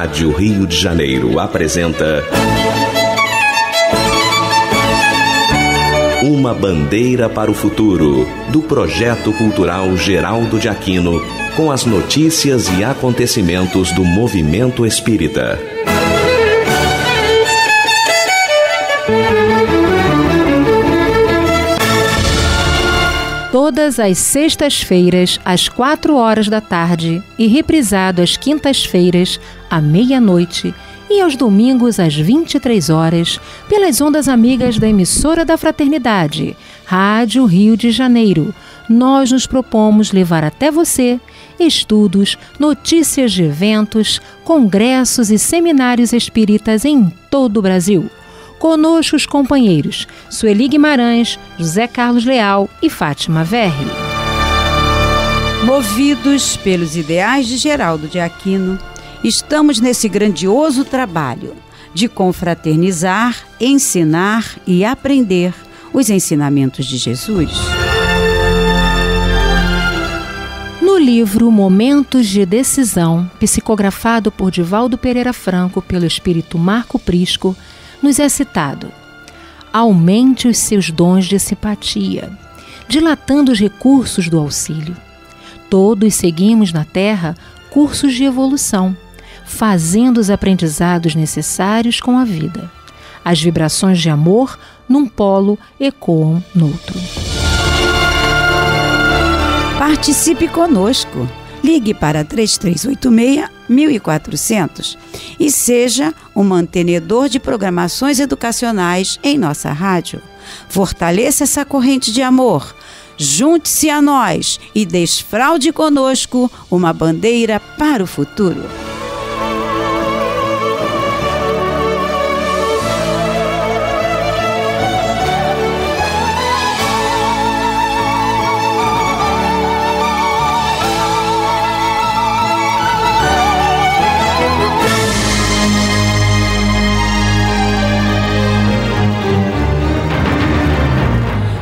Rádio Rio de Janeiro apresenta. Uma Bandeira para o Futuro, do Projeto Cultural Geraldo de Aquino, com as notícias e acontecimentos do movimento espírita. todas as sextas-feiras, às 4 horas da tarde, e reprisado às quintas-feiras, à meia-noite, e aos domingos, às 23 horas, pelas ondas amigas da emissora da Fraternidade, Rádio Rio de Janeiro. Nós nos propomos levar até você estudos, notícias de eventos, congressos e seminários espíritas em todo o Brasil. Conosco os companheiros Sueli Guimarães, José Carlos Leal e Fátima Verri. Movidos pelos ideais de Geraldo de Aquino, estamos nesse grandioso trabalho de confraternizar, ensinar e aprender os ensinamentos de Jesus. No livro Momentos de Decisão, psicografado por Divaldo Pereira Franco pelo espírito Marco Prisco, nos é citado. Aumente os seus dons de simpatia, dilatando os recursos do auxílio. Todos seguimos na Terra cursos de evolução, fazendo os aprendizados necessários com a vida. As vibrações de amor num polo ecoam no outro. Participe conosco. Ligue para 3386 1400 e seja um mantenedor de programações educacionais em nossa rádio. Fortaleça essa corrente de amor. Junte-se a nós e desfraude conosco uma bandeira para o futuro.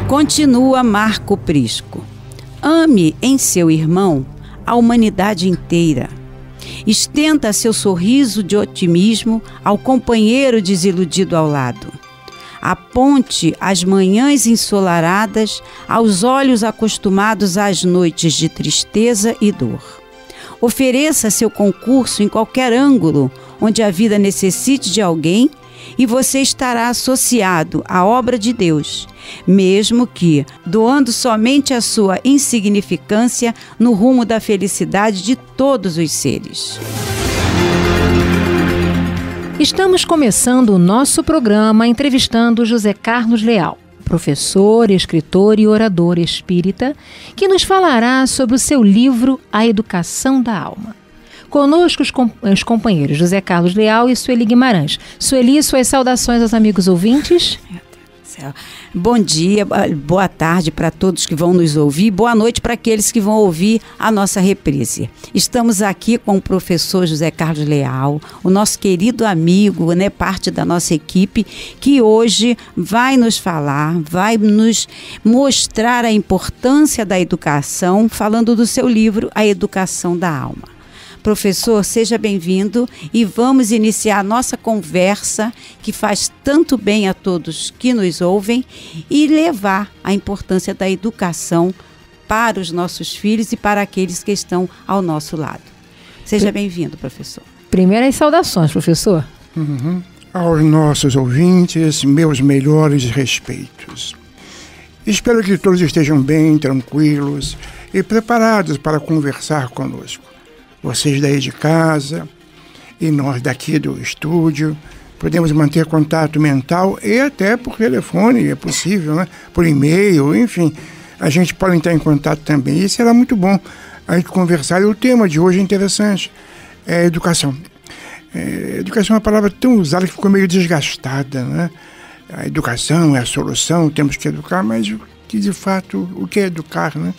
Continua Marco Prisco. Ame em seu irmão a humanidade inteira. Estenda seu sorriso de otimismo ao companheiro desiludido ao lado. Aponte as manhãs ensolaradas aos olhos acostumados às noites de tristeza e dor. Ofereça seu concurso em qualquer ângulo onde a vida necessite de alguém e você estará associado à obra de Deus, mesmo que doando somente a sua insignificância no rumo da felicidade de todos os seres. Estamos começando o nosso programa entrevistando José Carlos Leal professor, escritor e orador espírita, que nos falará sobre o seu livro A Educação da Alma. Conosco os, com, os companheiros José Carlos Leal e Sueli Guimarães. Sueli, suas saudações aos amigos ouvintes. Bom dia, boa tarde para todos que vão nos ouvir, boa noite para aqueles que vão ouvir a nossa reprise. Estamos aqui com o professor José Carlos Leal, o nosso querido amigo, né, parte da nossa equipe, que hoje vai nos falar, vai nos mostrar a importância da educação, falando do seu livro A Educação da Alma. Professor, seja bem-vindo e vamos iniciar nossa conversa que faz tanto bem a todos que nos ouvem e levar a importância da educação para os nossos filhos e para aqueles que estão ao nosso lado. Seja bem-vindo, professor. Primeiras saudações, professor. Uhum. Aos nossos ouvintes, meus melhores respeitos. Espero que todos estejam bem, tranquilos e preparados para conversar conosco vocês daí de casa e nós daqui do estúdio. Podemos manter contato mental e até por telefone, é possível, né? por e-mail, enfim. A gente pode entrar em contato também. Isso será muito bom a gente conversar. E o tema de hoje é interessante: é educação. É, educação é uma palavra tão usada que ficou meio desgastada, né? A educação é a solução, temos que educar, mas que de fato, o que é educar, né?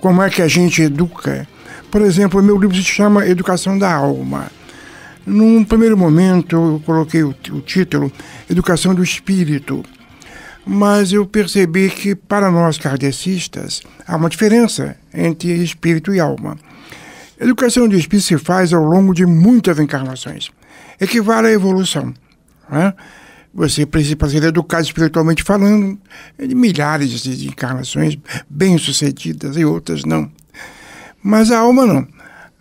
Como é que a gente educa? Por exemplo, meu livro se chama Educação da Alma. Num primeiro momento, eu coloquei o, o título Educação do Espírito, mas eu percebi que para nós kardecistas há uma diferença entre espírito e alma. educação do espírito se faz ao longo de muitas encarnações, equivale à evolução. Né? Você precisa ser educado espiritualmente falando de milhares de encarnações bem-sucedidas e outras não. Mas a alma não.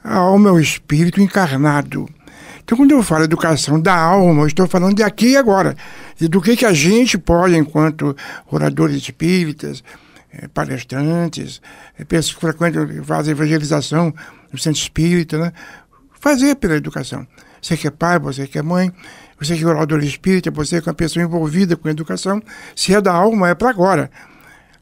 A alma é o espírito encarnado. Então, quando eu falo educação da alma, eu estou falando de aqui e agora. E do que, que a gente pode, enquanto oradores espíritas, eh, palestrantes, eh, pessoas que frequentam, fazem evangelização no centro espírita, né? fazer pela educação. Você que é pai, você que é mãe, você que é orador espírita, você que é uma pessoa envolvida com a educação, se é da alma, é para agora.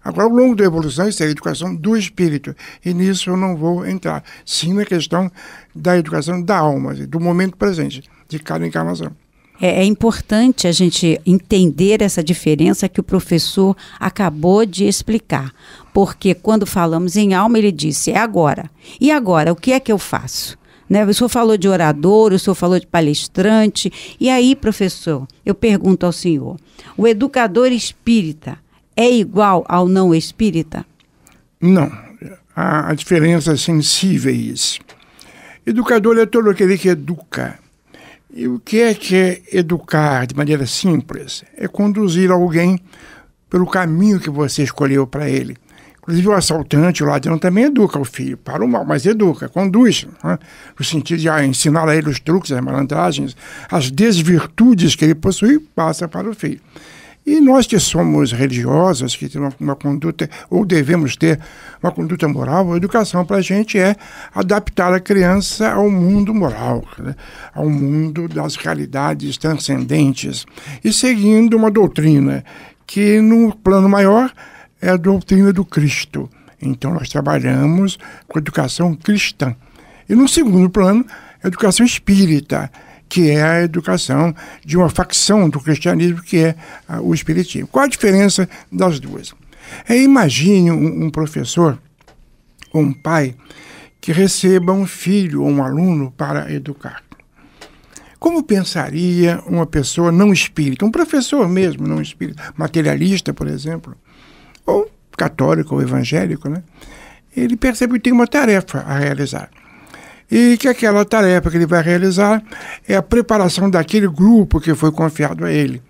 Agora, ao longo da evolução, isso é a educação do espírito, e nisso eu não vou entrar. Sim, na questão da educação da alma, do momento presente, de cada encarnação. É, é, importante a gente entender essa diferença que o professor acabou de explicar. Porque quando falamos em alma, ele disse: é agora. E agora, o que é que eu faço? Né? O senhor falou de orador, o senhor falou de palestrante. E aí, professor, eu pergunto ao senhor: o educador espírita é igual ao não espírita? Não. Há diferenças sensíveis. É Educador é todo aquele que educa. E o que é que é educar de maneira simples? É conduzir alguém pelo caminho que você escolheu para ele. Inclusive, o assaltante, o ladrão, também educa o filho para o mal, mas educa, conduz, né? no sentido de ah, ensinar a ele os truques, as malandragens, as desvirtudes que ele possui, passa para o filho. E nós que somos religiosas, que temos uma, conduta, ou devemos ter uma conduta moral, a educação para a gente é adaptar a criança ao mundo moral, né? ao mundo das realidades transcendentes, e seguindo uma doutrina que, no plano maior, é a doutrina do Cristo. Então, nós trabalhamos com a educação cristã. E, no segundo plano, a educação espírita que é a educação de uma facção do cristianismo, que é ah, o espiritismo. Qual a diferença das duas? É, imagine um, um professor ou um pai que receba um filho ou um aluno para educar. Como pensaria uma pessoa não espírita, um professor mesmo não espírita, materialista, por exemplo, ou católico ou evangélico, né? Ele percebe que tem uma tarefa a realizar e que aquela tarefa que ele vai realizar é a preparação daquele grupo que foi confiado a ele.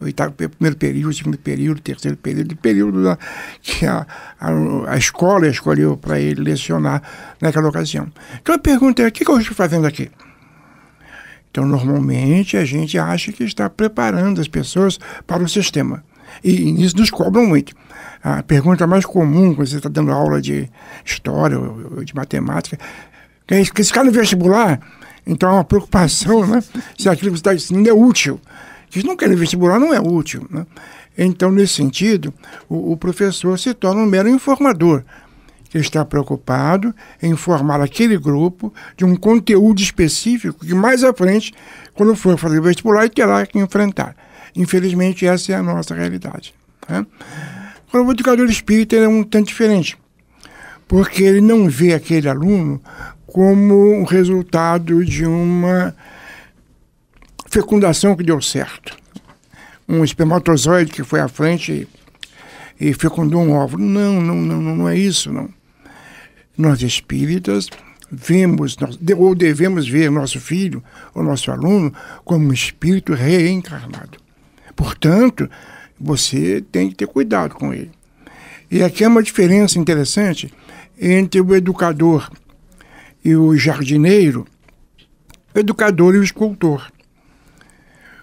Oitavo, primeiro período, segundo período, terceiro período, período da, que a, a, a, escola escolheu para ele lecionar naquela ocasião. Então a pergunta é: o que, que eu estou fazendo aqui? Então, normalmente, a gente acha que está preparando as pessoas para o sistema. E isso nos cobram muito. A pergunta mais comum quando você está dando aula de história ou de matemática que se ficar no vestibular, então é uma preocupação, né? Se aquilo que você está ensinando é útil. Eles não querem vestibular, não é útil. Né? Então, nesse sentido, o, o professor se torna um mero informador, que está preocupado em informar aquele grupo de um conteúdo específico que mais à frente, quando for fazer vestibular, terá que enfrentar. Infelizmente, essa é a nossa realidade. Né? Agora, o educador espírita é um tanto diferente, porque ele não vê aquele aluno como resultado de uma fecundação que deu certo. Um espermatozoide que foi à frente e, fecundou um óvulo. Não, não, não, não é isso, não. Nós espíritas vemos, nós, ou devemos ver nosso filho ou nosso aluno como um espírito reencarnado. Portanto, você tem que ter cuidado com ele. E aqui é uma diferença interessante entre o educador e o jardineiro, o educador e o escultor.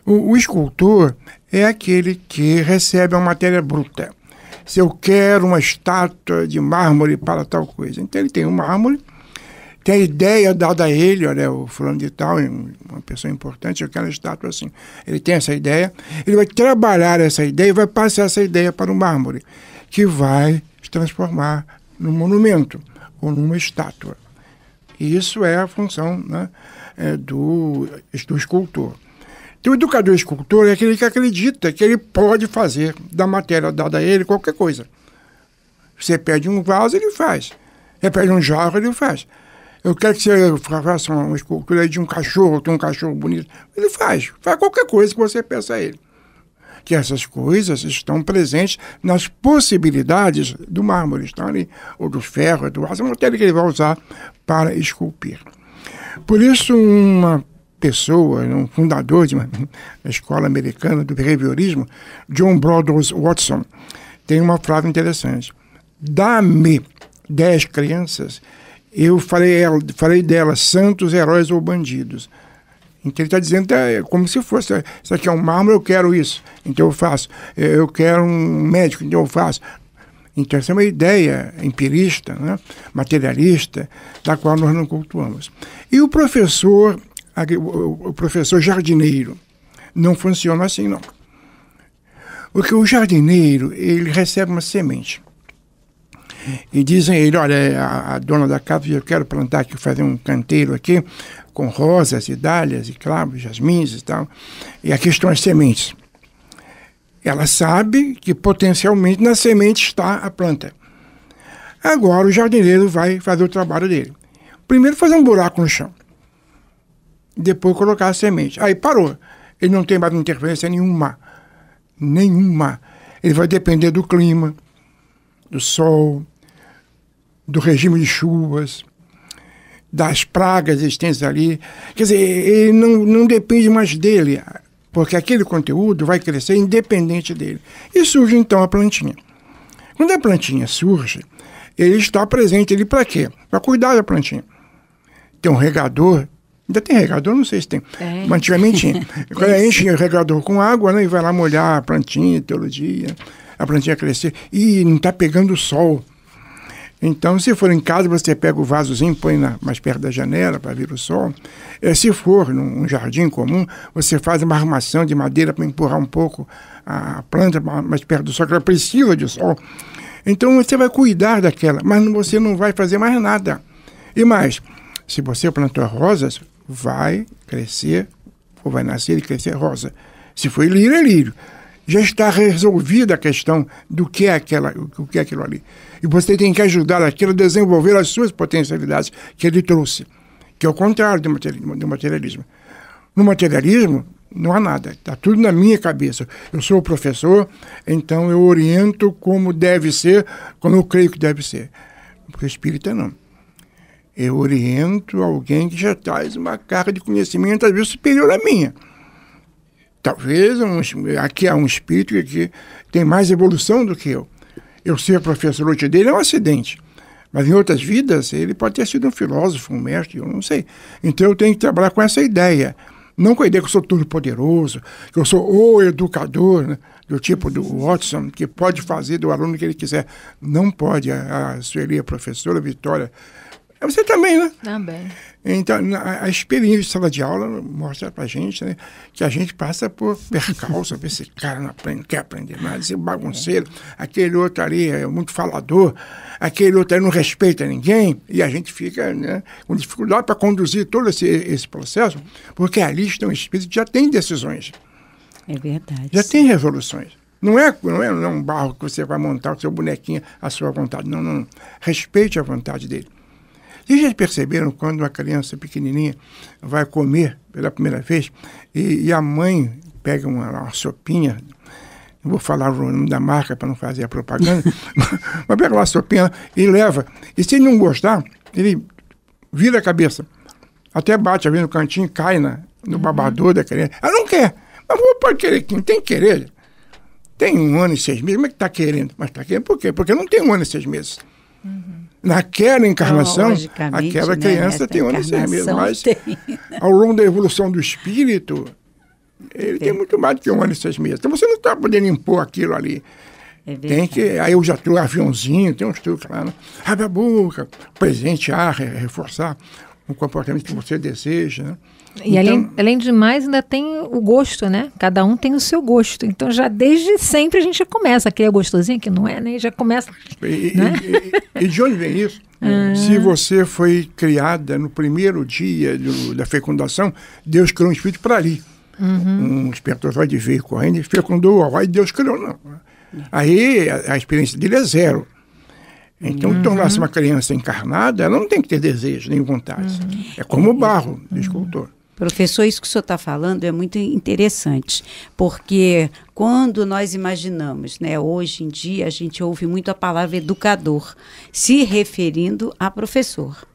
O, o escultor é aquele que recebe a matéria bruta. Se eu quero uma estátua de mármore para tal coisa, então ele tem um mármore, tem a ideia dada a ele, olha, o fulano de tal, é uma pessoa importante, eu quero uma estátua assim. Ele tem essa ideia, ele vai trabalhar essa ideia e vai passar essa ideia para o mármore, que vai transformar num monumento ou numa estátua. E isso é a função né, é, do, do escultor. Então, o educador escultor é aquele que acredita que ele pode fazer da matéria dada a ele qualquer coisa. Você pede um vaso, ele faz. Você pede um jarro, ele faz. Eu quero que você faça uma escultura de um cachorro, tem um cachorro bonito. Ele faz, faz qualquer coisa que você peça a ele que essas coisas estão presentes nas possibilidades do mármore Stanley ou do ferro, do aço, é matéria que ele vai usar para esculpir. Por isso, uma pessoa, um fundador de uma, da escola americana do behaviorismo, John Brothers Watson, tem uma frase interessante. Dá-me dez crianças, eu farei, farei delas santos, heróis ou bandidos. Então ele está dizendo é, é, como se fosse, é, isso aqui é um mármore, eu quero isso, então eu faço. É, eu quero um médico, então eu faço. Então essa é uma ideia empirista, né? materialista, da qual nós não cultuamos. E o professor, o professor jardineiro, não funciona assim não. Porque o jardineiro, ele recebe uma semente e dizem ele, olha, a, a, dona da casa, eu quero plantar aqui, fazer um canteiro aqui, com rosas e dálias e clavos, jasmins e tal, e aqui estão as sementes. Ela sabe que potencialmente na semente está a planta. Agora o jardineiro vai fazer o trabalho dele. Primeiro fazer um buraco no chão, depois colocar a semente. Aí parou, ele não tem mais interferência nenhuma, nenhuma. Ele vai depender do clima, do sol, do regime de chuvas, das pragas existentes ali. Quer dizer, ele não, não depende mais dele, porque aquele conteúdo vai crescer independente dele. E surge então a plantinha. Quando a plantinha surge, ele está presente ali para quê? Para cuidar da plantinha. Tem um regador Ainda tem regador? Não sei se tem. É. Mas antigamente tinha. Quando enche o regador com água, né? E vai lá molhar a plantinha todo dia, a plantinha crescer. E não está pegando sol. Então, se for em casa, você pega o vasozinho, põe na, mais perto da janela para vir o sol. É, se for num jardim comum, você faz uma armação de madeira para empurrar um pouco a planta mais perto do sol, que ela precisa de sol. Então, você vai cuidar daquela, mas você não vai fazer mais nada. E mais, se você plantou rosas, vai crescer, ou vai nascer e crescer rosa. Se for lírio, é lírio. Já está resolvida a questão do que é, aquela, o que é aquilo ali e você tem que ajudar aquilo a desenvolver as suas potencialidades que ele trouxe, que é o contrário do materialismo. No materialismo, não há nada, está tudo na minha cabeça. Eu sou o professor, então eu oriento como deve ser, como eu creio que deve ser. Porque espírita não. Eu oriento alguém que já traz uma carga de conhecimento, às vezes superior à minha. Talvez um, aqui há um espírito que tem mais evolução do que eu eu ser professor hoje dele é um acidente. Mas em outras vidas, ele pode ter sido um filósofo, um mestre, eu não sei. Então eu tenho que trabalhar com essa ideia. Não com a ideia que eu sou todo poderoso, que eu sou o educador, né? do tipo do Watson, que pode fazer do aluno o que ele quiser. Não pode. A, a Sueli, a professora Vitória é você também, né? Também. Então, a, experiência de sala de aula mostra pra gente né, que a gente passa por percalço, ver esse cara não, aprende, não quer aprender nada, esse bagunceiro, aquele outro ali é muito falador, aquele outro ali não respeita ninguém, e a gente fica né, com dificuldade para conduzir todo esse, esse processo, porque ali estão espíritos que já tem decisões. É verdade. Já tem resoluções. É, não é, não é um barro que você vai montar o seu bonequinho à sua vontade. não, não. Respeite a vontade dele. Vocês já perceberam quando uma criança pequenininha vai comer pela primeira vez e, e a mãe pega uma, uma sopinha não vou falar o nome da marca para não fazer a propaganda, mas pega lá a sopinha e leva. E se ele não gostar, ele vira a cabeça. Até bate ali no cantinho cai na, no uhum. babador da criança. Ela não quer. Mas vou, pode querer. Não tem que querer. Tem um ano e seis meses. Como é que está querendo? Mas está querendo por quê? Porque não tem um ano e seis meses. Uhum naquela encarnação, aquela né? criança né? tem onicermia. Mas tem. ao longo da evolução do espírito, ele tem, muito mais do que um ano e seis meses. Então você não está podendo impor aquilo ali. É tem que. Aí eu já tenho aviãozinho, tem uns truques lá, né? Abre a boca, presentear, reforçar o comportamento que você deseja. Né? E então, além, além de mais, ainda tem o gosto, né? Cada um tem o seu gosto. Então, já desde sempre a gente começa. Aquele é gostosinho, que não é, né? Já começa. E, né? e, e, de onde vem isso? Ah. Se você foi criada no primeiro dia do, da fecundação, Deus criou um espírito para ali. Uhum. Um espermatozoide veio correndo, fecundou o avó e Deus criou. Não. Aí a, a experiência dele é zero. Então, uhum. tornar-se uma criança encarnada, ela não tem que ter desejo nem vontade. Uhum. É como o barro do escultor. Professor, isso que o senhor está falando é muito interessante, porque quando nós imaginamos, né, hoje em dia a gente ouve muito a palavra educador, se referindo a professor.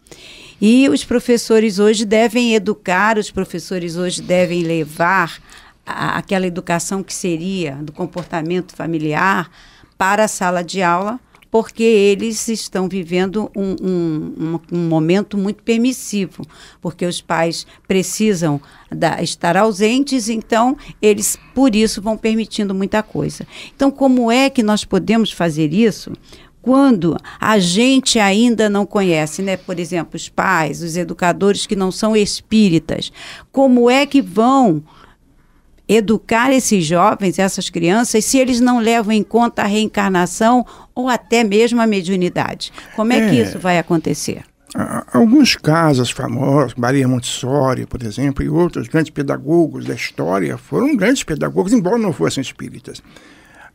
E os professores hoje devem educar, os professores hoje devem levar a, aquela educação que seria do comportamento familiar para a sala de aula, porque eles estão vivendo um, um, um, um momento muito permissivo, porque os pais precisam da, estar ausentes, então eles, por isso, vão permitindo muita coisa. Então, como é que nós podemos fazer isso? quando a gente ainda não conhece, né? Por exemplo, os pais, os educadores que não são espíritas, como é que vão educar esses jovens, essas crianças, se eles não levam em conta a reencarnação ou até mesmo a mediunidade? Como é, é que isso vai acontecer? Alguns casos famosos, Maria Montessori, por exemplo, e outros grandes pedagogos da história foram grandes pedagogos, embora não fossem espíritas.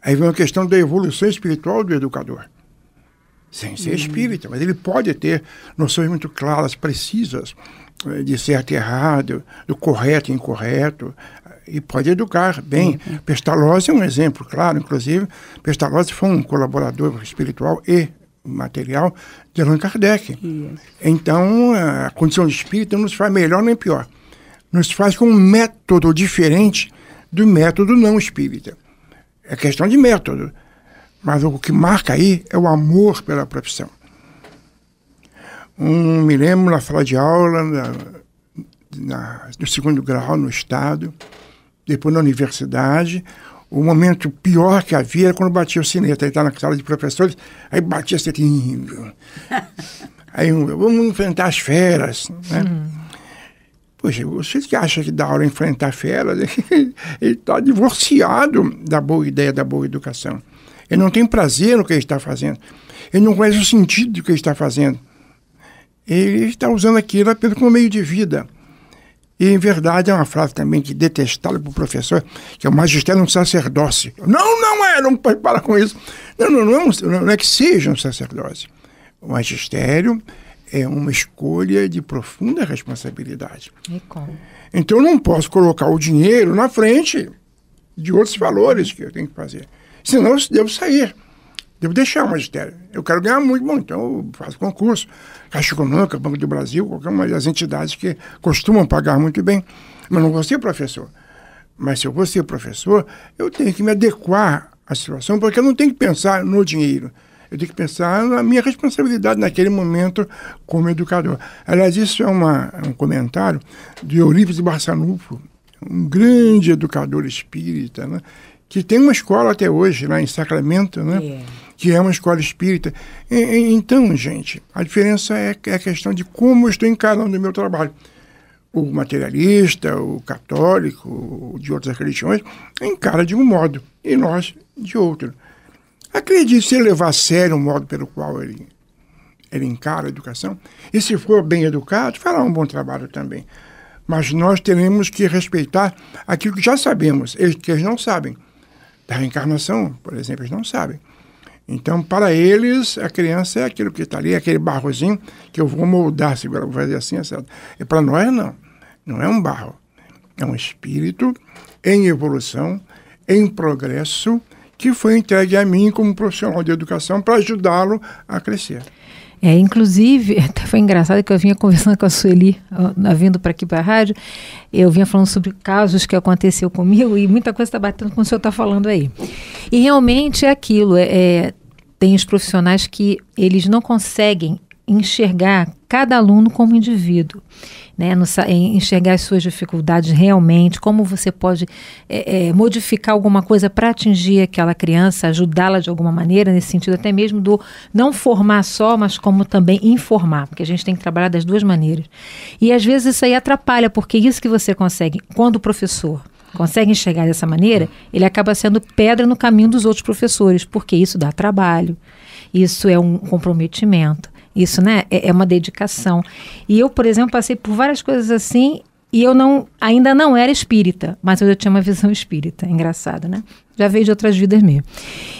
Aí vem a questão da evolução espiritual do educador. Sem ser uhum. espírita, mas ele pode ter noções muito claras, precisas, eh, de certo e errado, do correto e incorreto, e pode educar bem. Uhum. Pestalozzi é um exemplo, claro, inclusive. Pestalozzi foi um colaborador espiritual e material de Allan Kardec. Então, a condição de espírito não nos faz melhor nem pior. Nos faz com um método diferente do método não espírita. É questão de método. Mas o que marca aí é o amor pela profissão. Um, me lembro na sala de aula, na, na, no segundo grau, no Estado, depois na universidade. O momento pior que havia era quando batia o sineta. Ele estava na sala de professores, aí batia sininho. aí vamos enfrentar as feras. Né? Uhum. Poxa, você que acha que dá hora enfrentar feras, ele está divorciado da boa ideia, da boa educação. Ele não tem prazer no que ele está fazendo. Ele não conhece o sentido do que ele está fazendo. Ele está usando aquilo apenas como meio de vida. E, em verdade, é uma frase também que detestada para o professor, que é o magistério é um sacerdócio. Não, não é, não pode parar com isso. Não, não, não, é não, não é que seja um sacerdócio. O magistério é uma escolha de profunda responsabilidade. E como? Então, eu não posso colocar o dinheiro na frente de outros valores que eu tenho que fazer. Senão, eu devo sair. Devo deixar o magistério. Eu quero ganhar muito, bom, então eu faço concurso. Caixa Econômica, Banco do Brasil, qualquer uma das entidades que costumam pagar muito bem. Mas não vou ser professor. Mas se eu vou ser professor, eu tenho que me adequar à situação, porque eu não tenho que pensar no dinheiro. Eu tenho que pensar na minha responsabilidade naquele momento como educador. Aliás, isso é uma, é um comentário de Eurípides Barçanufo, um grande educador espírita, né? que tem uma escola até hoje lá em Sacramento, né? Yeah. É que é uma escola espírita. E, e, então, gente, a diferença é, é a questão de como eu estou encarando o meu trabalho. O materialista, o católico, o de outras religiões, encara de um modo e nós de outro. Acredite, se ele levar a sério o modo pelo qual ele, ele encara a educação, e se for bem educado, fará um bom trabalho também. Mas nós teremos que respeitar aquilo que já sabemos, eles, que eles não sabem. Da reencarnação, por exemplo, eles não sabem. Então, para eles, a criança é aquilo que está ali, é aquele barrozinho que eu vou moldar, eu vou fazer assim, é etc. E para nós, não. Não é um barro. É um espírito em evolução, em progresso, que foi entregue a mim como profissional de educação para ajudá-lo a crescer. É, inclusive, até foi engraçado que eu vinha conversando com a Sueli, vindo para aqui para a rádio, eu vinha falando sobre casos que aconteceu comigo e muita coisa está batendo com o senhor está falando aí. E realmente é aquilo, é, é tem os profissionais que eles não conseguem enxergar cada aluno como indivíduo, né? No, enxergar as suas dificuldades realmente, como você pode é, é, modificar alguma coisa para atingir aquela criança, ajudá-la de alguma maneira, nesse sentido até mesmo do não formar só, mas como também informar, porque a gente tem que trabalhar das duas maneiras. E às vezes isso aí atrapalha, porque isso que você consegue quando o professor consegue enxergar dessa maneira, ele acaba sendo pedra no caminho dos outros professores, porque isso dá trabalho, isso é um comprometimento, isso né, é, é uma dedicação. E eu, por exemplo, passei por várias coisas assim e eu não, ainda não era espírita, mas eu já tinha uma visão espírita. Engraçado, né? Já veio de outras vidas mesmo.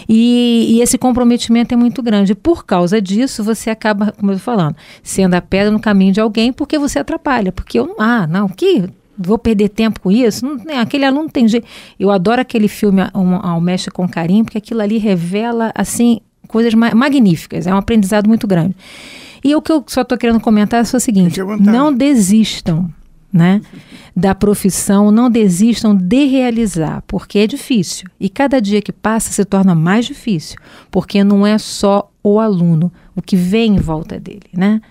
E, e, esse comprometimento é muito grande. Por causa disso, você acaba, como eu tô falando, sendo a pedra no caminho de alguém porque você atrapalha. Porque eu, ah, não, que vou perder tempo com isso. Não, né? Aquele aluno tem jeito. Eu adoro aquele filme um, Mestre com Carinho, porque aquilo ali revela, assim, coisas ma magníficas. É um aprendizado muito grande. E o que eu só estou querendo comentar é o seguinte: não desistam. Né? da profissão, não desistam de realizar, porque é difícil. E cada dia que passa se torna mais difícil, porque não é só o aluno, o que vem em volta dele, né?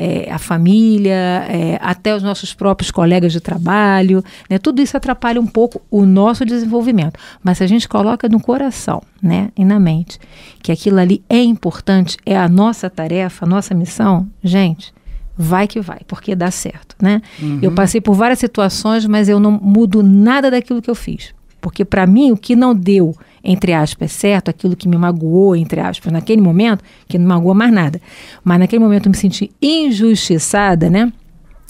é, a família, é, até os nossos próprios colegas de trabalho. Né? Tudo isso atrapalha um pouco o nosso desenvolvimento. Mas se a gente coloca no coração né, e na mente que aquilo ali é importante, é a nossa tarefa, a nossa missão, gente, vai que vai, porque dá certo, né? Uhum. Eu passei por várias situações, mas eu não mudo nada daquilo que eu fiz. Porque para mim, o que não deu, entre aspas, certo, aquilo que me magoou, entre aspas, naquele momento, que não magoou mais nada, mas naquele momento eu me senti injustiçada, né?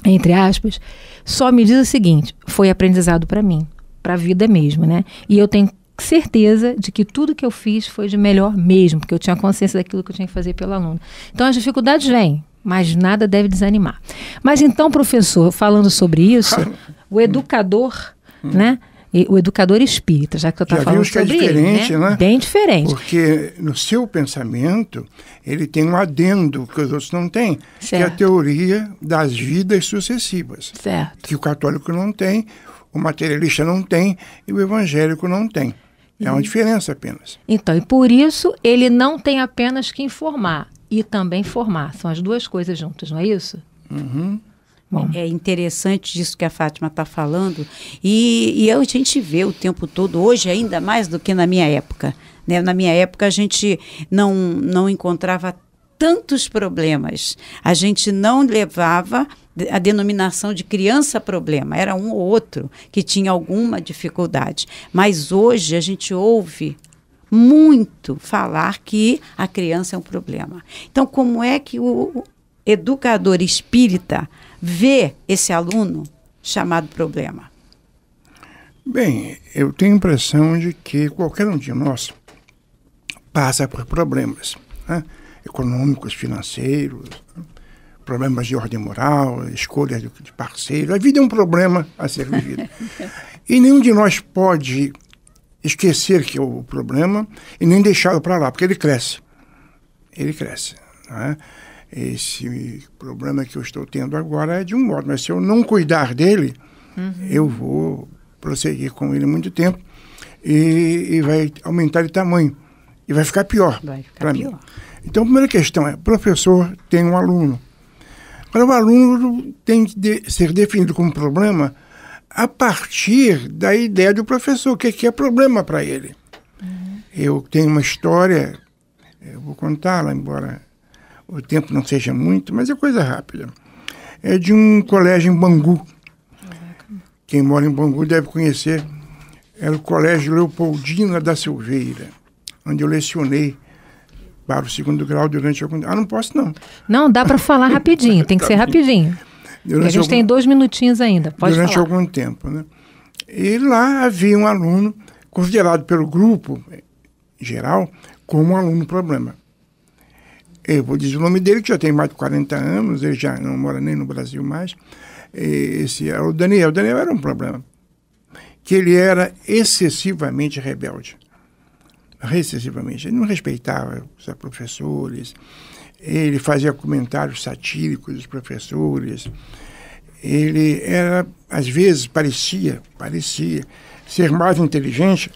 Entre aspas, só me diz o seguinte: foi aprendizado para mim, para a vida mesmo, né? E eu tenho certeza de que tudo que eu fiz foi de melhor mesmo, porque eu tinha consciência daquilo que eu tinha que fazer pelo aluno. Então as dificuldades vêm, mas nada deve desanimar. Mas então, professor, falando sobre isso, o educador, né, e o educador espírita, já que eu estava falando sobre que é diferente, ele, né? né? Bem diferente. Porque no seu pensamento, ele tem um adendo que os outros não têm, certo. que é a teoria das vidas sucessivas. Certo. Que o católico não tem, o materialista não tem e o evangélico não tem. É uma diferença apenas. Então, e por isso ele não tem apenas que informar e também formar. São as duas coisas juntas, não é isso? Uhum. Bom. É, é interessante isso que a Fátima está falando. E, e a gente vê o tempo todo, hoje ainda mais do que na minha época. Né? Na minha época, a gente não, não encontrava tantos problemas. A gente não levava a denominação de criança problema, era um ou outro que tinha alguma dificuldade. Mas hoje a gente ouve muito falar que a criança é um problema. Então, como é que o educador espírita vê esse aluno chamado problema? Bem, eu tenho a impressão de que qualquer um de nós passa por problemas né? econômicos, financeiros, problemas de ordem moral, escolha de parceiro. A vida é um problema a ser vivido. e nenhum de nós pode esquecer que é o problema e nem deixá-lo para lá, porque ele cresce. Ele cresce. é? esse problema que eu estou tendo agora é de um modo, mas se eu não cuidar dele, uhum. eu vou prosseguir com ele muito tempo e, e, vai aumentar de tamanho e vai ficar pior para mim. Então, a primeira questão é: professor tem um aluno. Agora, o aluno tem que de, ser definido como problema a partir da ideia do professor, o que, é, que é problema para ele. Uhum. Eu tenho uma história, eu vou contá-la, embora o tempo não seja muito, mas é coisa rápida. É de um colégio em Bangu. Quem mora em Bangu deve conhecer. Era o Colégio Leopoldina da Silveira, onde eu lecionei para o segundo grau durante algum... Ah, não posso não. Não, dá para falar rapidinho, tem que ser rapidinho. a gente algum... tem dois minutinhos ainda, pode Durante falar. algum tempo, né? E lá havia um aluno considerado pelo grupo geral como um aluno problema. Eu vou dizer o nome dele, que já tem mais de 40 anos, ele já não mora nem no Brasil mais. Esse era é o Daniel. O Daniel era um problema. Que ele era excessivamente rebelde. Excessivamente. Ele não respeitava os professores, ele fazia comentários satíricos dos professores. Ele era, às vezes, parecia, parecia ser mais inteligente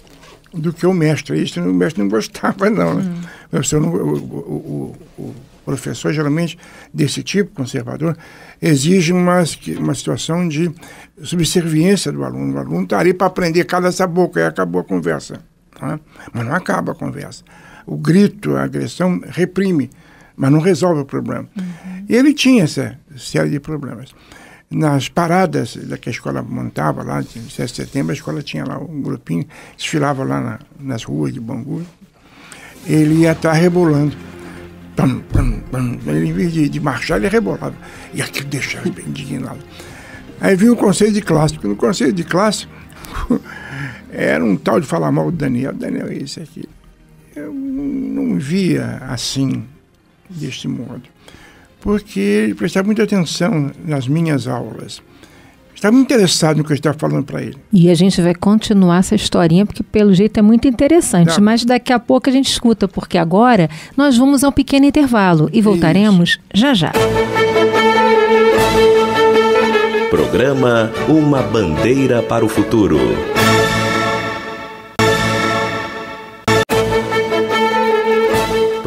do que o mestre. Isso o mestre não gostava, não. Né? Hum. O, o, o, o, professor, geralmente, desse tipo, conservador, exige uma, uma situação de subserviência do aluno. O aluno está ali para aprender cada boca e acabou a conversa. Tá? Mas não acaba a conversa. O grito, a agressão reprime, mas não resolve o problema. Uhum. E ele tinha essa série de problemas nas paradas que a escola montava lá, em 7 de setembro, a escola tinha lá um grupinho, desfilava lá na, nas ruas de Bangu, ele ia estar tá rebolando. Ele, em vez de, de, marchar, ele rebolava. E aquilo deixava bem indignado. Aí vinha o conselho de classe, porque no conselho de classe era um tal de falar mal do Daniel. Daniel, esse aqui. Eu não via assim, deste modo porque prestava muita atenção nas minhas aulas. Estava interessado no que eu estava falando para ele. E a gente vai continuar essa historinha, porque pelo jeito é muito interessante. Tá. Mas daqui a pouco a gente escuta, porque agora nós vamos a um pequeno intervalo e voltaremos Isso. já já. Programa Uma Bandeira para o Futuro.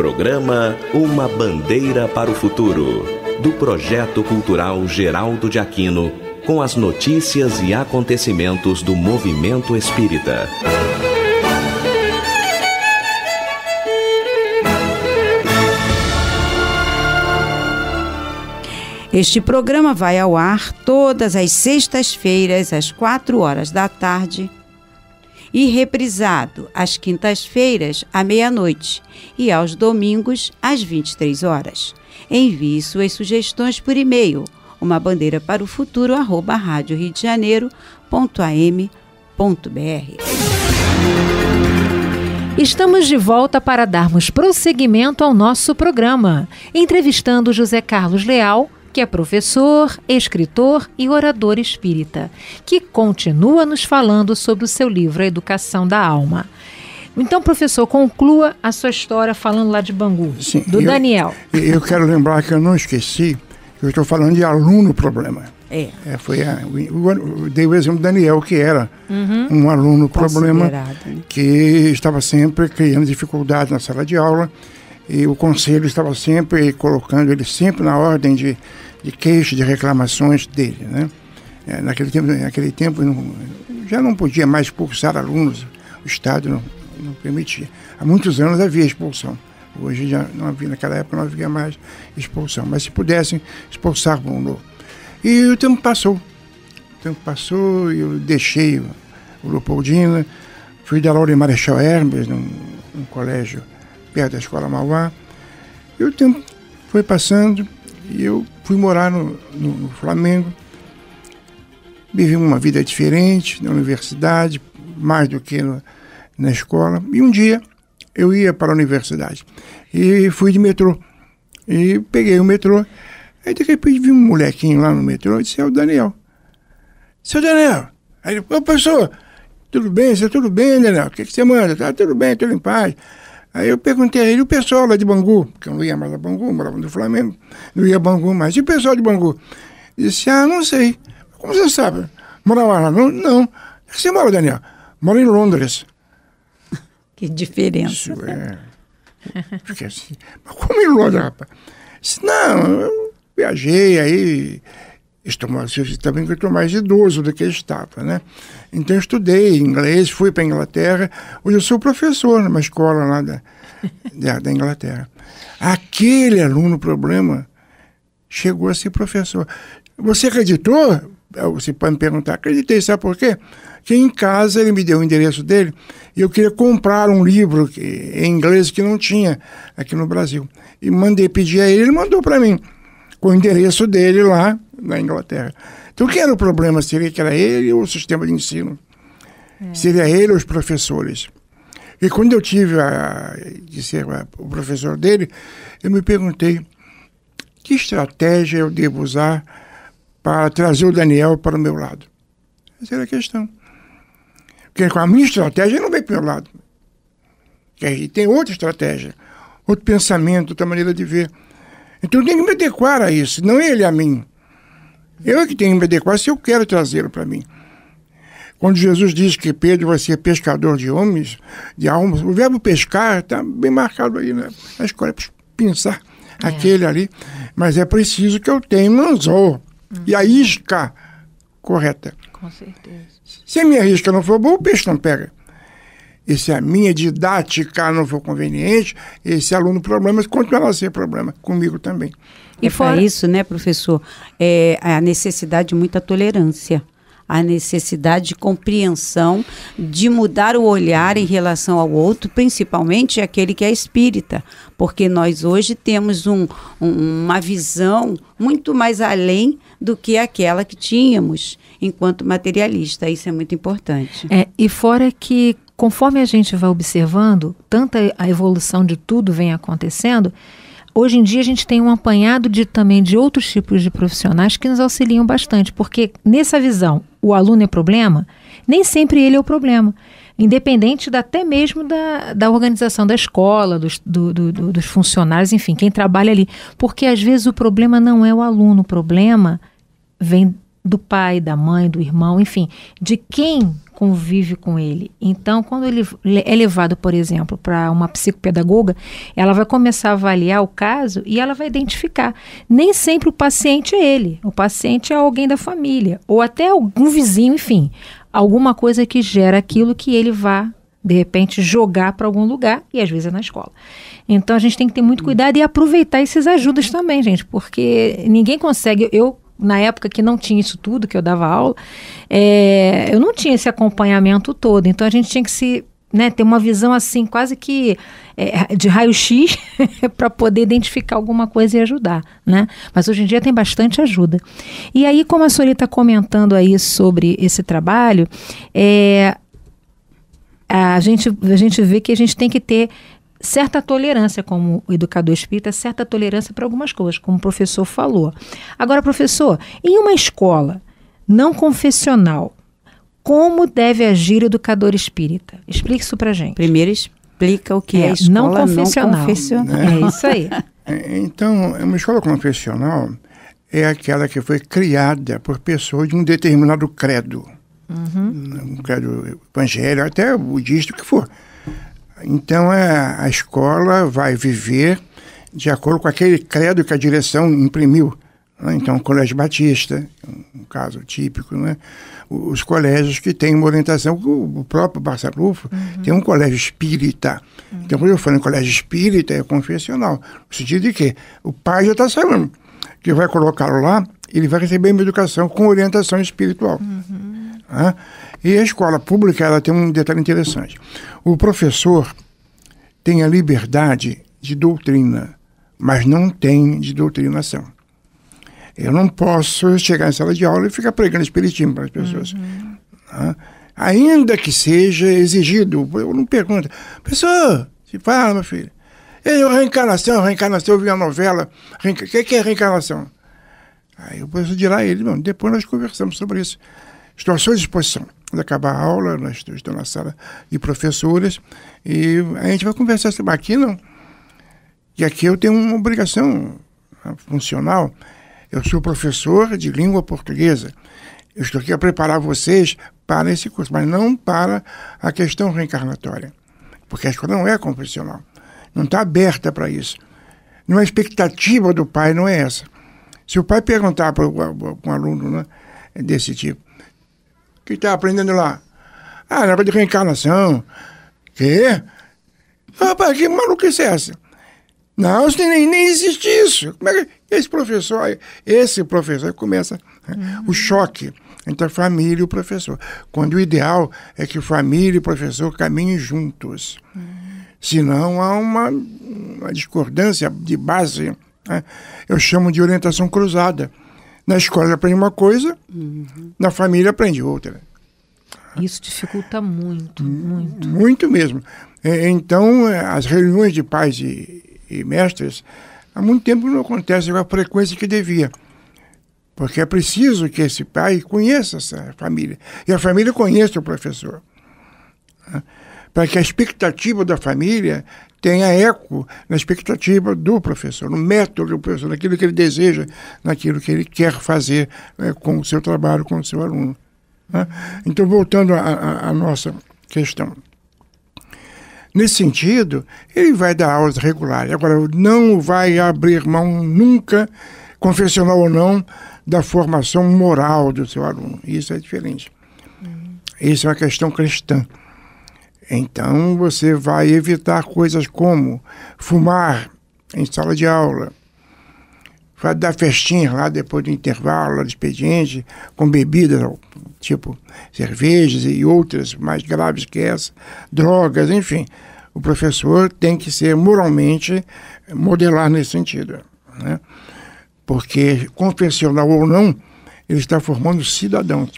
Programa Uma Bandeira para o Futuro, do Projeto Cultural Geraldo de Aquino, com as notícias e acontecimentos do movimento espírita. Este programa vai ao ar todas as sextas-feiras, às quatro horas da tarde e reprisado às quintas-feiras à meia-noite e aos domingos às 23 horas. Envie suas sugestões por e-mail uma bandeira para o futuro arroba rádio rio de Estamos de volta para darmos prosseguimento ao nosso programa, entrevistando José Carlos Leal, que é professor, escritor e orador espírita, que continua nos falando sobre o seu livro A Educação da Alma. Então, professor, conclua a sua história falando lá de Bangu, Sim, do eu, Daniel. Eu quero lembrar que eu não esqueci, eu estou falando de aluno problema. É. é foi a, eu dei o exemplo do Daniel, que era uhum. um aluno problema né? que estava sempre criando dificuldade na sala de aula e o conselho estava sempre colocando ele sempre na ordem de, de queixas, de reclamações dele, né? É, naquele tempo, naquele tempo não, já não podia mais expulsar alunos, o Estado não, não permitia. Há muitos anos havia expulsão. Hoje já não havia, naquela época não havia mais expulsão, mas se pudessem, expulsavam o E o tempo passou. O tempo passou e eu deixei o Leopoldina, fui dar aula em Marechal Hermes, num, num colégio perto da escola Mauá. E o tempo foi passando e eu fui morar no, no, no Flamengo. Vivi uma vida diferente na universidade, mais do que na, na escola. E um dia eu ia para a universidade e fui de metrô. E peguei o metrô. Aí de repente vi um molequinho lá no metrô e disse: É o Daniel. Seu Daniel! Aí ele, ô professor, tudo bem? Você tudo bem, Daniel? O que, que você manda? Tá tudo bem, tudo em paz. Aí eu perguntei a ele, o pessoal lá de Bangu, porque eu não ia mais a Bangu, morava no Flamengo, não ia a Bangu mais, e o pessoal de Bangu? Disse, ah, não sei. Como você sabe? Morava lá? Não. não. Você mora, Daniel? Moro em Londres. Que diferença. Isso é. Assim, Mas como em Londres, rapaz? Disse, não, eu viajei aí, estou é mais, também que estou mais idoso do que estava, né? Então estudei inglês, fui para a Inglaterra. Hoje eu sou professor numa escola lá da, da, da Inglaterra. Aquele aluno problema chegou a ser professor. Você acreditou? Você pode me perguntar. Acreditei, sabe por quê? Que em casa ele me deu o endereço dele e eu queria comprar um livro que, em inglês que não tinha aqui no Brasil. E mandei pedir a ele, ele mandou para mim com o endereço dele lá na Inglaterra. Então, quem era o problema? Seria que era ele ou o sistema de ensino? É. Seria ele ou os professores? E quando eu tive a, de ser a, o professor dele, eu me perguntei que estratégia eu devo usar para trazer o Daniel para o meu lado. Essa era a questão. Porque com a minha estratégia ele não vem para o meu lado. E tem outra estratégia, outro pensamento, outra maneira de ver. Então eu tenho que me adequar a isso, não é ele a mim. Eu é que tenho que me adequar se eu quero trazê-lo para mim. Quando Jesus diz que Pedro vai ser pescador de homens, de almas, o verbo pescar está bem marcado aí né? na escola, é pensar é. aquele ali. Mas é preciso que eu tenha um anzol e a uhum. isca correta. Com certeza. Se a minha isca não for boa, o peixe não pega esse se é a minha didática não for conveniente, esse aluno problemas continuará a ser problema comigo também. E é fora isso, né, professor, é a necessidade de muita tolerância a necessidade de compreensão, de mudar o olhar em relação ao outro, principalmente aquele que é espírita, porque nós hoje temos um, um, uma visão muito mais além do que aquela que tínhamos enquanto materialista. Isso é muito importante. É, e fora que conforme a gente vai observando, tanta a evolução de tudo vem acontecendo, hoje em dia a gente tem um apanhado de também de outros tipos de profissionais que nos auxiliam bastante, porque nessa visão, o aluno é problema, nem sempre ele é o problema. Independente da, até mesmo da, da organização da escola, dos, do, do, do, dos funcionários, enfim, quem trabalha ali. Porque às vezes o problema não é o aluno, o problema vem do pai, da mãe, do irmão, enfim, de quem convive com ele. Então, quando ele é levado, por exemplo, para uma psicopedagoga, ela vai começar a avaliar o caso e ela vai identificar. Nem sempre o paciente é ele, o paciente é alguém da família, ou até algum vizinho, enfim, alguma coisa que gera aquilo que ele vá de repente jogar para algum lugar e às vezes é na escola. Então a gente tem que ter muito hum. cuidado e aproveitar essas ajudas também, gente, porque ninguém consegue. Eu na época que não tinha isso tudo, que eu dava aula, é, eu não tinha esse acompanhamento todo. Então a gente tinha que se. Né, ter uma visão assim, quase que é, de raio-x, para poder identificar alguma coisa e ajudar. Né? Mas hoje em dia tem bastante ajuda. E aí, como a Sori está comentando aí sobre esse trabalho, é, a gente, a gente vê que a gente tem que ter certa tolerância como educador espírita, certa tolerância para algumas coisas, como o professor falou. Agora, professor, em uma escola não confessional, como deve agir o educador espírita? Explique isso para gente. Primeiro explica o que é, é escola não confessional. Não confessional. Né? É isso aí. É, então, uma escola confessional é aquela que foi criada por pessoas de um determinado credo. Uhum. Um credo evangélico, até budista, o que for então a, é, a escola vai viver de acordo com aquele credo que a direção imprimiu. Né? Então, o Colégio Batista, um caso típico, né? os colégios que têm uma orientação, o próprio Barçalufo uhum. tem um colégio espírita. Uhum. Então, quando eu falo em colégio espírita, é confessional. No sentido de que o pai já está sabendo que vai colocá-lo lá, ele vai receber uma educação com orientação espiritual. Uhum. Né? E a escola pública ela tem um detalhe interessante. O professor tem a liberdade de doutrina, mas não tem de doutrinação. Eu não posso chegar em sala de aula e ficar pregando espiritismo para as pessoas. Uhum. Ah, ainda que seja exigido, eu não pergunto. Pessoa, se fala, meu filho. Eu, reencarnação, reencarnação, eu vi a novela. O que, é que é reencarnação? Aí eu posso dirá ele, depois nós conversamos sobre isso. Estou à sua disposição. Quando acabar a aula, nós estamos na sala de professores e a gente vai conversar sobre aqui não. E aqui eu tenho uma obrigação né, funcional. Eu sou professor de língua portuguesa. Eu estou aqui a preparar vocês para esse curso, mas não para a questão reencarnatória, porque a escola não é confessional, não está aberta para isso. Não é a expectativa do pai não é essa. Se o pai perguntar para um aluno né, desse tipo, que está aprendendo lá? Ah, na de reencarnação. Quê? Rapaz, que maluquice é essa? Não, nem, nem existe isso. Como é que esse professor, esse professor começa né? uhum. o choque entre a família e o professor. Quando o ideal é que família e professor caminhem juntos. Uhum. Senão há uma, uma, discordância de base. Né? Eu chamo de orientação cruzada. Na escola aprende uma coisa, uhum. na família aprende outra. Isso dificulta muito, hum, muito. Muito mesmo. Então, eh, as reuniões de pais e, e mestres, há muito tempo não acontecem com a frequência que devia. Porque é preciso que esse pai conheça essa família. E a família conheça o professor para que a expectativa da família tenha eco na expectativa do professor, no método do professor, naquilo que ele deseja, naquilo que ele quer fazer né, com o seu trabalho, com o seu aluno. Né? Então, voltando à nossa questão. Nesse sentido, ele vai dar aulas regulares. Agora, não vai abrir mão nunca, confessional ou não, da formação moral do seu aluno. Isso é diferente. Uhum. Isso é uma questão cristã. Então você vai evitar coisas como fumar em sala de aula, vai dar festinha lá depois do intervalo, do expediente, com bebidas, tipo cervejas e outras mais graves que essa, drogas, enfim. O professor tem que ser moralmente modelar nesse sentido. Né? Porque, confessional ou não, ele está formando cidadãos.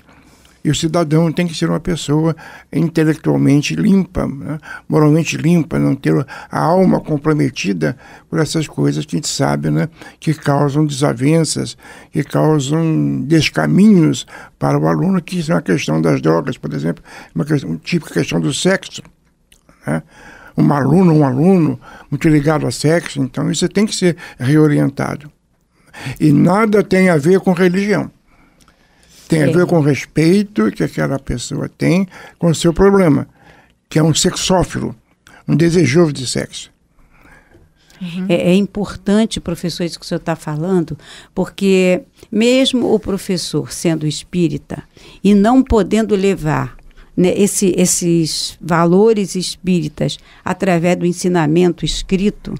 E o cidadão tem que ser uma pessoa intelectualmente limpa, né? moralmente limpa, não ter a alma comprometida por essas coisas que a gente sabe né? que causam desavenças, que causam descaminhos para o aluno, que são é a questão das drogas, por exemplo, uma, questão, uma típica questão do sexo. Né? um aluno, um aluno muito ligado a sexo, então isso tem que ser reorientado. E nada tem a ver com religião. Tem a ver com o respeito que aquela pessoa tem com o seu problema, que é um sexófilo, um desejoso de sexo. Uhum. É, é, importante, professor, isso que o senhor está falando, porque mesmo o professor sendo espírita e não podendo levar né, esse, esses valores espíritas através do ensinamento escrito,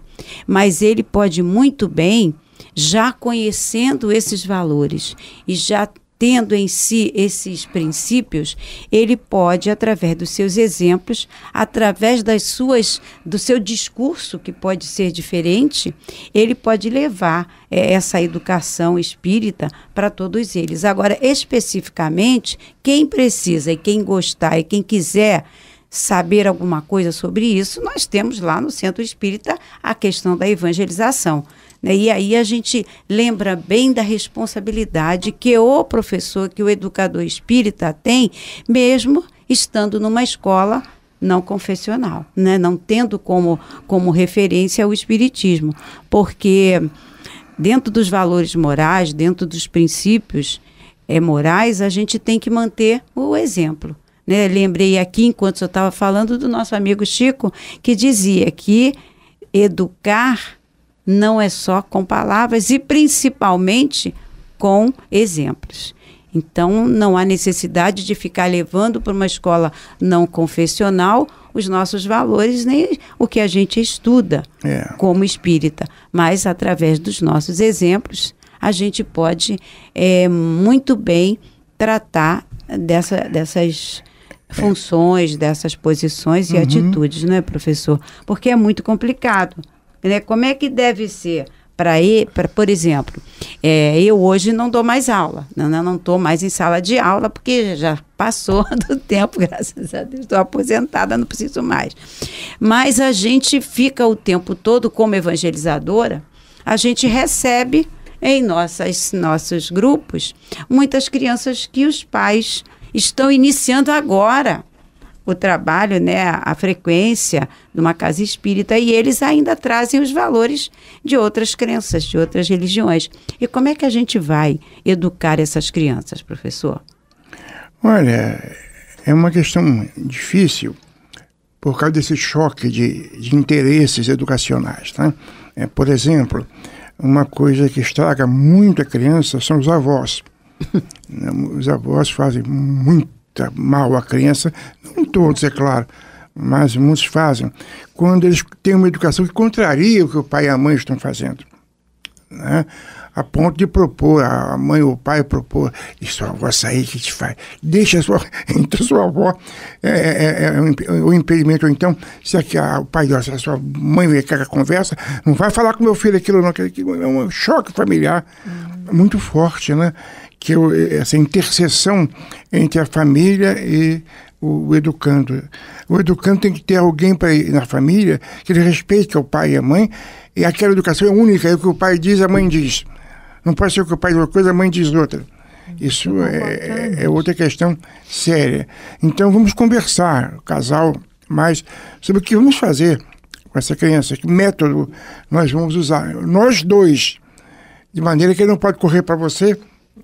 mas ele pode muito bem já conhecendo esses valores e já tendo em si esses princípios, ele pode, através dos seus exemplos, através das suas, do seu discurso que pode ser diferente, ele pode levar é, essa educação espírita para todos eles. Agora, especificamente, quem precisa e quem gostar e quem quiser saber alguma coisa sobre isso, nós temos lá no Centro Espírita a questão da evangelização. Né? E aí a gente lembra bem da responsabilidade que o professor, que o educador espírita tem, mesmo estando numa escola não confessional, né? não tendo como, como referência o espiritismo, porque dentro dos valores morais, dentro dos princípios é, morais, a gente tem que manter o exemplo. Né? Lembrei aqui, enquanto eu estava falando, do nosso amigo Chico, que dizia que educar não é só com palavras e principalmente com exemplos. Então, não há necessidade de ficar levando para uma escola não confessional os nossos valores, nem o que a gente estuda é. como espírita, mas através dos nossos exemplos, a gente pode é, muito bem tratar dessa, dessas funções, dessas posições e uhum. atitudes, não é, professor? Porque é muito complicado. Né? Como é que deve ser? Para, ir, por exemplo, é, eu hoje não dou mais aula, né? não não estou mais em sala de aula porque já passou do tempo, graças a Deus, estou aposentada, não preciso mais. Mas a gente fica o tempo todo como evangelizadora, a gente recebe em nossas, nossos grupos muitas crianças que os pais estão iniciando agora o trabalho, né, a frequência de uma casa espírita e eles ainda trazem os valores de outras crenças, de outras religiões. E como é que a gente vai educar essas crianças, professor? Olha, é uma questão difícil por causa desse choque de, de interesses educacionais. Tá? É, por exemplo, uma coisa que estraga muito a criança são os avós. os avós fazem muito trata mal a criança, não todos, é claro, mas muitos fazem, quando eles têm uma educação que contraria o que o pai e a mãe estão fazendo. Né? A ponto de propor, a mãe ou o pai propor, isso a avó sair que te faz. Deixa a sua, então sua avó é, é, é, é impedimento, ou então, se aqui é a, o pai, se a sua mãe vem a conversa, não vai falar com meu filho aquilo, não, aquilo, é um choque familiar uhum. muito forte, né? que eu, eh, essa interseção entre a família e o, o, educando. O educando tem que ter alguém para na família que ele respeite é o pai e a mãe, e aquela educação é única, é o que o pai diz, a mãe diz. Não pode ser o que o pai diz uma coisa, a mãe diz outra. Hum, isso é é, é, é, outra questão séria. Então vamos conversar, casal, mais sobre o que vamos fazer com essa criança, que método nós vamos usar, nós dois, de maneira que ele não pode correr para você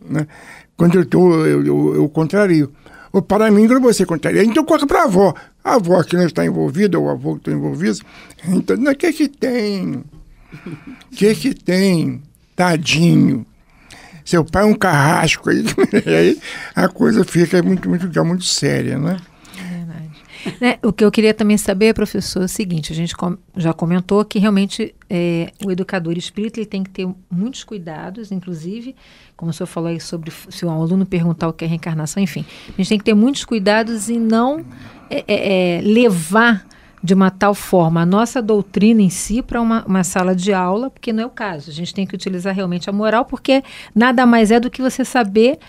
né? Quando eu estou, eu, eu, eu contrario. O paramíngaro você contraria. Então corre para a avó. A avó que não está envolvida, ou o avô que está envolvido. Então, o que que tem? O que que tem? Tadinho. Seu pai é um carrasco. Aí, aí a coisa fica muito, muito, muito séria, né? Né? O que eu queria também saber, professor, é o seguinte: a gente com, já comentou que realmente é, o educador espírita ele tem que ter muitos cuidados, inclusive, como o senhor falou aí sobre se um aluno perguntar o que é reencarnação, enfim, a gente tem que ter muitos cuidados e não é, é, é levar de uma tal forma a nossa doutrina em si para uma, uma, sala de aula, porque não é o caso. A gente tem que utilizar realmente a moral, porque nada mais é do que você saber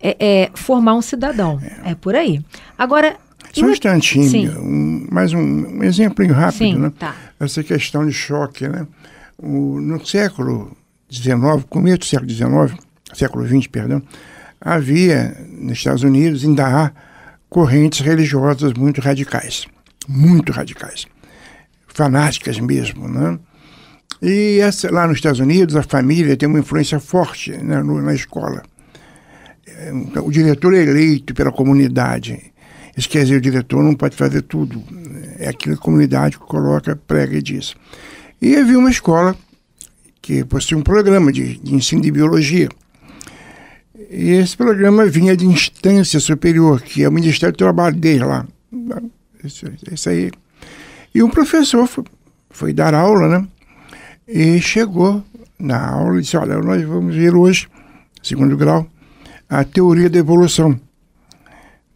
é, é, formar um cidadão. É por aí. Agora, só um instantinho, um, mais um, um exemplo rápido, Sim, né? Tá. Essa questão de choque, né? O, no século XIX, começo do século XIX, século XX, perdão, havia nos Estados Unidos, ainda há, correntes religiosas muito radicais, muito radicais, fanáticas mesmo, né? E essa, lá nos Estados Unidos, a família tem uma influência forte né, no, na escola. É, o diretor é eleito pela comunidade isso quer dizer, o diretor não pode fazer tudo. É aquilo que a comunidade coloca, prega e diz. E havia uma escola que possuía um programa de, de ensino de biologia. E esse programa vinha de instância superior, que é o Ministério do Trabalho dele lá. Isso, isso aí. E um professor foi, foi dar aula, né? E chegou na aula e disse: Olha, nós vamos ver hoje, segundo grau, a teoria da evolução.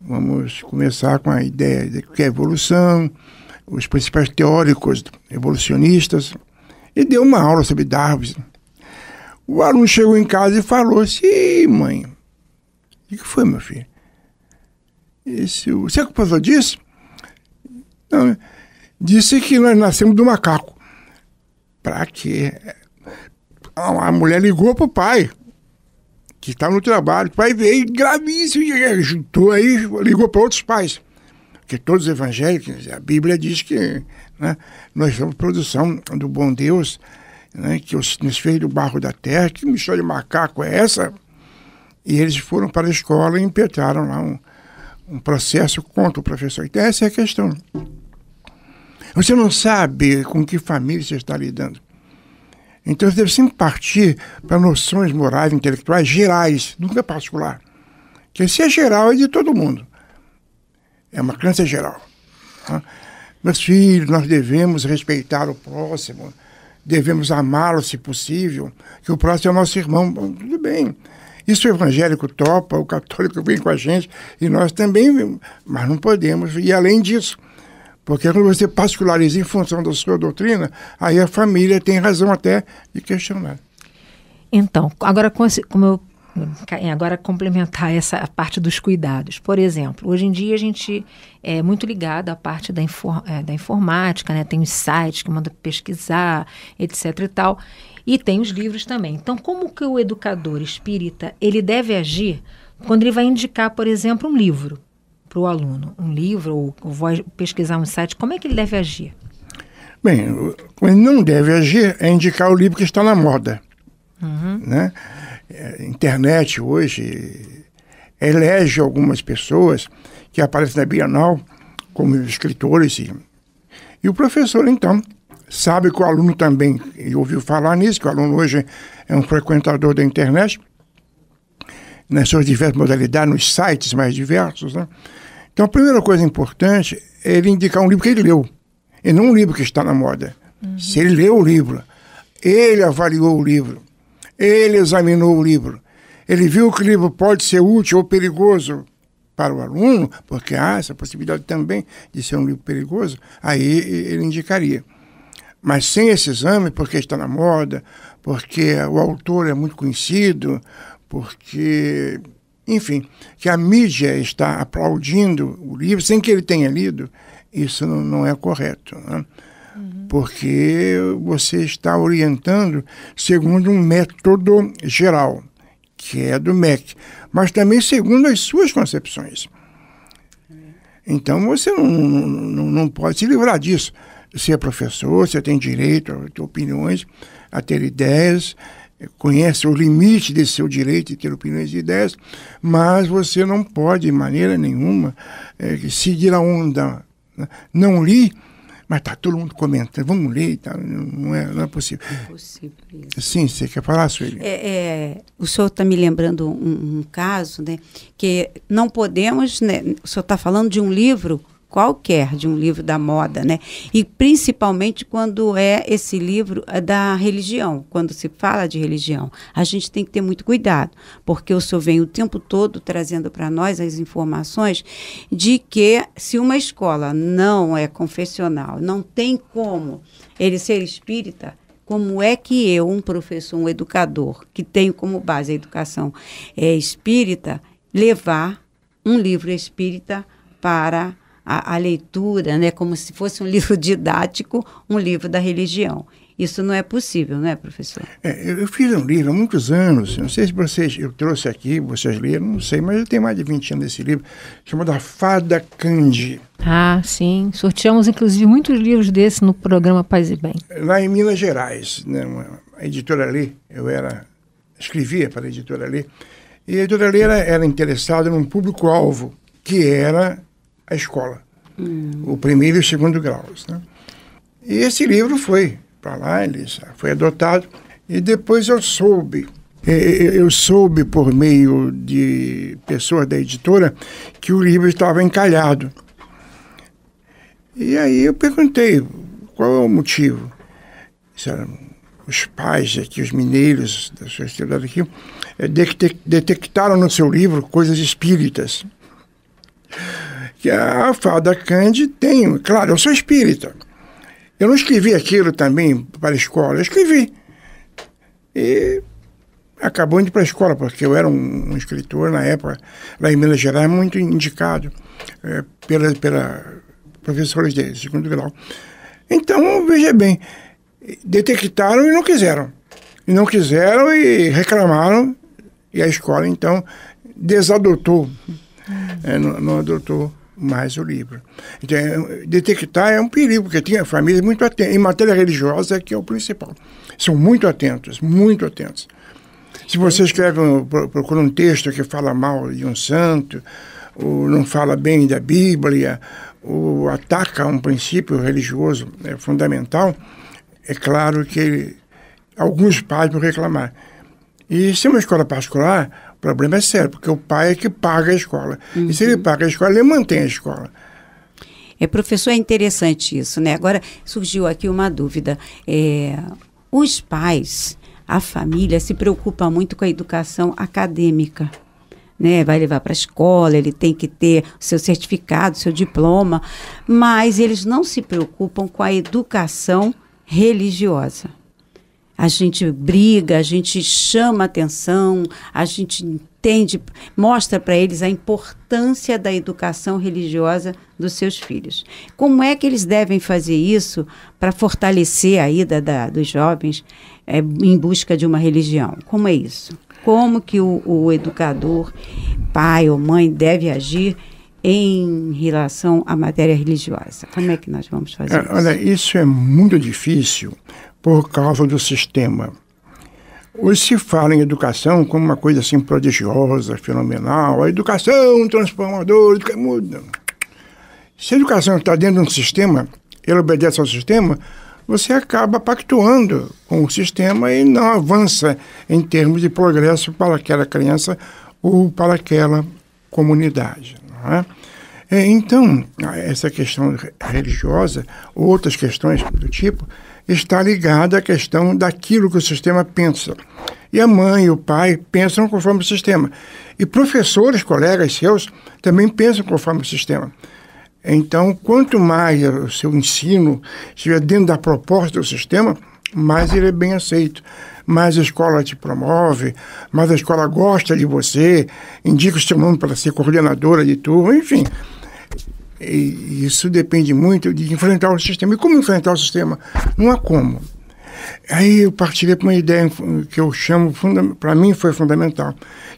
Vamos começar com a ideia de que é evolução, os principais teóricos evolucionistas, e deu uma aula sobre Darwin. O aluno chegou em casa e falou assim, mãe, o que foi, meu filho? Esse, você é culpado disso? Não, disse que nós nascemos do macaco. Para quê? A mulher ligou pro pai que estava no trabalho, o pai veio gravíssimo, juntou aí, ligou para outros pais. Porque todos os evangélicos, a Bíblia diz que né, nós somos produção do bom Deus, né, que nos fez do barro da terra, que mistura de macaco é essa? E eles foram para a escola e impetraram lá um, um processo contra o professor. Então, essa é a questão. Você não sabe com que família você está lidando. Então, você deve sempre partir para noções morais, intelectuais gerais, nunca é particular. Porque se é geral, é de todo mundo. É uma crença geral. Tá? Meus filhos, nós devemos respeitar o próximo, devemos amá-lo se possível, que o próximo é o nosso irmão. Bom, tudo bem. Isso o evangélico topa, o católico vem com a gente, e nós também, mas não podemos ir além disso. Porque quando você particulariza em função da sua doutrina, aí a família tem razão até de questionar. Então, agora como eu hum, agora complementar essa parte dos cuidados. Por exemplo, hoje em dia a gente é muito ligado à parte da, é, da informática, né? Tem os sites que manda pesquisar, etc e tal, e tem os livros também. Então, como que o educador espírita, ele deve agir quando ele vai indicar, por exemplo, um livro? para o aluno? Um livro ou, pesquisar um site? Como é que ele deve agir? Bem, que ele não deve agir é indicar o livro que está na moda. Uhum. Né? É, internet hoje elege algumas pessoas que aparecem na Bienal como escritores. E, e o professor, então, sabe que o aluno também ouviu falar nisso, que o aluno hoje é um frequentador da internet, nas né, suas diversas modalidades, nos sites mais diversos. Né? Então, a primeira coisa importante é ele indicar um livro que ele leu, e não um livro que está na moda. Uhum. Se ele leu o livro, ele avaliou o livro, ele examinou o livro, ele viu que o livro pode ser útil ou perigoso para o aluno, porque há essa possibilidade também de ser um livro perigoso, aí ele indicaria. Mas sem esse exame, porque está na moda, porque o autor é muito conhecido, porque, enfim, que a mídia está aplaudindo o livro sem que ele tenha lido, isso não é correto. Né? Uhum. Porque você está orientando segundo um método geral, que é do MEC, mas também segundo as suas concepções. Então você não, não, não pode se livrar disso. Você é professor, você tem direito a ter opiniões, a ter ideias, conhece o limite desse seu direito de ter opiniões e ideias, mas você não pode, de maneira nenhuma, é, seguir a onda. Não li, mas tá todo mundo comentando, vamos ler, tá, não, é, não é possível. É possível isso. Sim, você quer falar, Sueli? É, é o senhor está me lembrando um, um, caso, né, que não podemos, né, o senhor está falando de um livro qualquer de um livro da moda, né? E principalmente quando é esse livro é, da religião, quando se fala de religião, a gente tem que ter muito cuidado, porque o senhor vem o tempo todo trazendo para nós as informações de que se uma escola não é confessional, não tem como ele ser espírita, como é que eu, um professor, um educador, que tenho como base a educação é, espírita, levar um livro espírita para a, a leitura, né, como se fosse um livro didático, um livro da religião. Isso não é possível, não é, professor? É, eu fiz um livro há muitos anos, não sei se vocês, eu trouxe aqui, vocês leram, não sei, mas eu tenho mais de 20 anos desse livro, chamado A Fada Candy. Ah, sim. Sorteamos, inclusive, muitos livros desse no programa Paz e Bem. Lá em Minas Gerais, né, uma, a editora Lê, eu era, escrevia para a editora Lê, e a editora Lê era, era interessada num público-alvo, que era a escola, hum. o primeiro e o segundo graus. Né? E esse livro foi para lá, ele foi adotado. E depois eu soube, eu soube por meio de pessoas da editora que o livro estava encalhado. E aí eu perguntei qual é o motivo. Disseram, os pais aqui, é os mineiros da sua cidade aqui, é, detectaram no seu livro coisas espíritas que a fada candi tem. Claro, eu sou espírita. Eu não escrevi aquilo também para a escola, eu escrevi. E acabou indo para a escola, porque eu era um, um, escritor na época, lá em Minas Gerais, muito indicado é, pela, pela professores de segundo grau. Então, veja bem, detectaram e não quiseram. E não quiseram e reclamaram, e a escola, então, desadotou. É, não, não adotou mais o livro. Então, detectar é um perigo, porque tinha família muito atenta. Em matéria religiosa, é que é o principal. São muito atentos, muito atentos. Se você escreve, um, procura um texto que fala mal de um santo, ou não fala bem da Bíblia, ou ataca um princípio religioso é fundamental, é claro que alguns pais vão reclamar. E se é uma escola particular, o problema é sério, porque o pai é que paga a escola. Uhum. E se ele uhum. paga a escola, ele mantém a escola. É, professor, é interessante isso, né? Agora surgiu aqui uma dúvida. É, os pais, a família, se preocupa muito com a educação acadêmica. Né, vai levar para a escola, ele tem que ter seu certificado, seu diploma, mas eles não se preocupam com a educação religiosa a gente briga, a gente chama atenção, a gente entende, mostra para eles a importância da educação religiosa dos seus filhos. Como é que eles devem fazer isso para fortalecer a ida da, dos jovens é, em busca de uma religião? Como é isso? Como que o, o educador, pai ou mãe, deve agir? em relação à matéria religiosa? Como é que nós vamos fazer é, isso? Olha, isso é muito difícil, por causa do sistema. Hoje se fala em educação como uma coisa assim prodigiosa, fenomenal, a educação transformadora, muda. Se a educação está dentro de um sistema, ela obedece ao sistema, você acaba pactuando com o sistema e não avança em termos de progresso para aquela criança ou para aquela comunidade. É? é? Então, essa questão religiosa, outras questões do tipo, está ligada à questão daquilo que o sistema pensa. E a mãe e o pai pensam conforme o sistema. E professores, colegas seus, também pensam conforme o sistema. Então, quanto mais o seu ensino estiver dentro da proposta do sistema, mais ele é bem aceito. Mais a escola te promove, mais a escola gosta de você, indica o seu nome para ser coordenadora de turma, enfim. E isso depende muito de enfrentar o sistema. E como enfrentar o sistema? Não há como. Aí eu partilhei para uma ideia que eu chamo, para mim foi fundamental,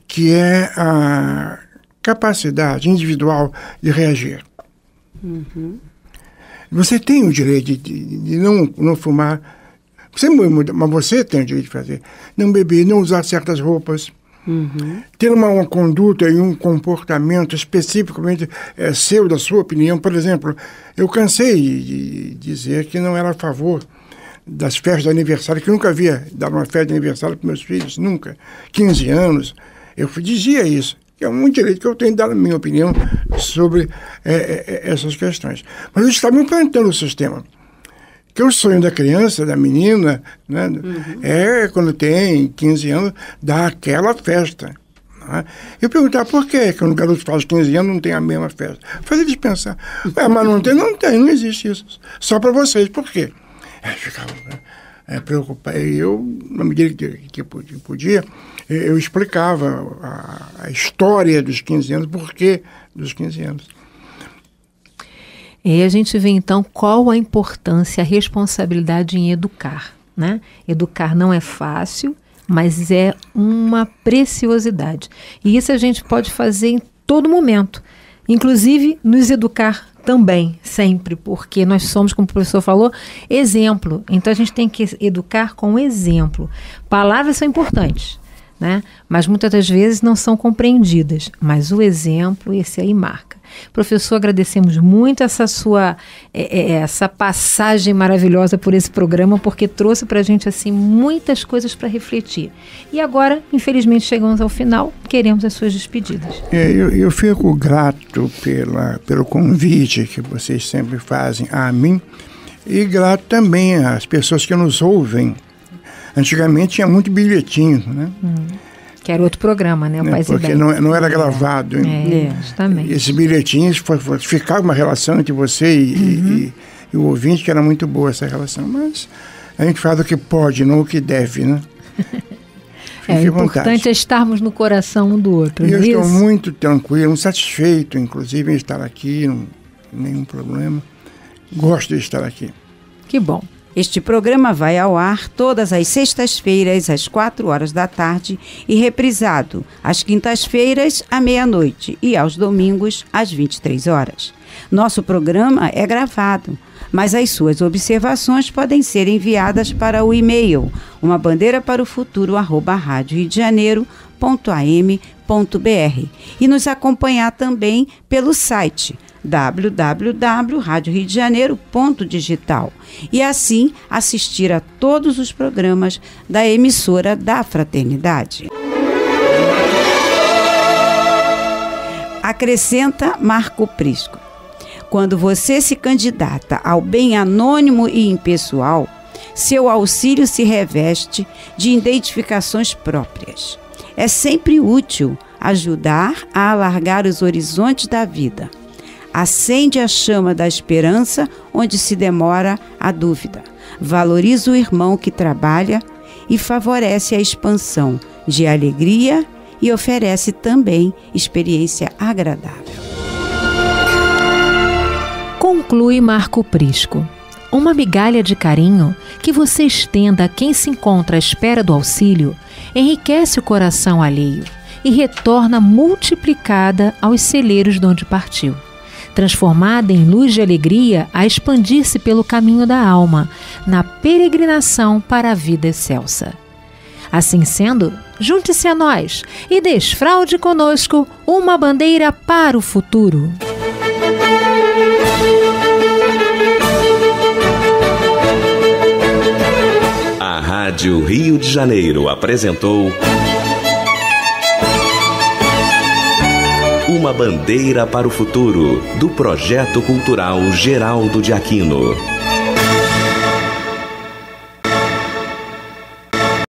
que é a capacidade individual de reagir. Uhum. Você tem o direito de, de não, não fumar, você, mas você tem o direito de fazer. Não beber, não usar certas roupas. Uhum. Ter uma, uma, conduta e um comportamento especificamente é, seu, da sua opinião. Por exemplo, eu cansei de dizer que não era a favor das festas de aniversário, que nunca havia dado uma festa de aniversário para meus filhos, nunca. 15 anos, eu dizia isso. É um direito que eu tenho de dar a minha opinião sobre é, é, é essas questões. Mas eles estavam implantando o sistema. Porque o sonho da criança, da menina, né, uhum. é quando tem 15 anos, dar aquela festa. Né? Eu perguntava por que quando o garoto faz 15 anos não tem a mesma festa. Fazer eles pensar, é, mas não tem, não tem, não existe isso. Só para vocês, por quê? Aí ficava né, é, preocupado. Eu, na medida que, que podia, eu explicava a, a história dos 15 anos, por que dos 15 anos. E aí a gente vê então qual a importância, a responsabilidade em educar. Né? Educar não é fácil, mas é uma preciosidade. E isso a gente pode fazer em todo momento, inclusive nos educar também, sempre, porque nós somos, como o professor falou, exemplo. Então a gente tem que educar com exemplo. Palavras são importantes, né? Mas muitas das vezes não são compreendidas, mas o exemplo esse aí marca. Professor, agradecemos muito essa sua é, é, essa passagem maravilhosa por esse programa, porque trouxe para a gente assim muitas coisas para refletir. E agora, infelizmente, chegamos ao final. Queremos as suas despedidas. É, eu, eu fico grato pela, pelo convite que vocês sempre fazem a mim e grato também às pessoas que nos ouvem. Antigamente tinha muito bilhetinho, né? Hum. Que era outro programa, né? O é, Porque não, é, não, era gravado. É, é, justamente. Esses bilhetinhos ficava uma relação entre você e, uhum. e, e, o ouvinte, que era muito boa essa relação. Mas a gente faz o que pode, não o que deve, né? é importante é estarmos no coração um do outro. eu é estou isso? muito tranquilo, satisfeito, inclusive, em estar aqui, não, nenhum problema. Gosto de estar aqui. Que bom. Este programa vai ao ar todas as sextas-feiras, às 4 horas da tarde, e reprisado às quintas-feiras, à meia-noite e aos domingos, às 23 horas. Nosso programa é gravado, mas as suas observações podem ser enviadas para o e-mail uma bandeira para o futuro arroba e nos acompanhar também pelo site www.radioriodejaneiro.digital e assim assistir a todos os programas da emissora da Fraternidade. Acrescenta Marco Prisco. Quando você se candidata ao bem anônimo e impessoal, seu auxílio se reveste de identificações próprias. É sempre útil ajudar a alargar os horizontes da vida Acende a chama da esperança onde se demora a dúvida. Valoriza o irmão que trabalha e favorece a expansão de alegria e oferece também experiência agradável. Conclui Marco Prisco. Uma migalha de carinho que você estenda a quem se encontra à espera do auxílio enriquece o coração alheio e retorna multiplicada aos celeiros de onde partiu transformada em luz de alegria a expandir-se pelo caminho da alma, na peregrinação para a vida excelsa. Assim sendo, junte-se a nós e desfraude conosco uma bandeira para o futuro. A Rádio Rio de Janeiro apresentou. Uma bandeira para o futuro, do projeto cultural Geraldo de Aquino.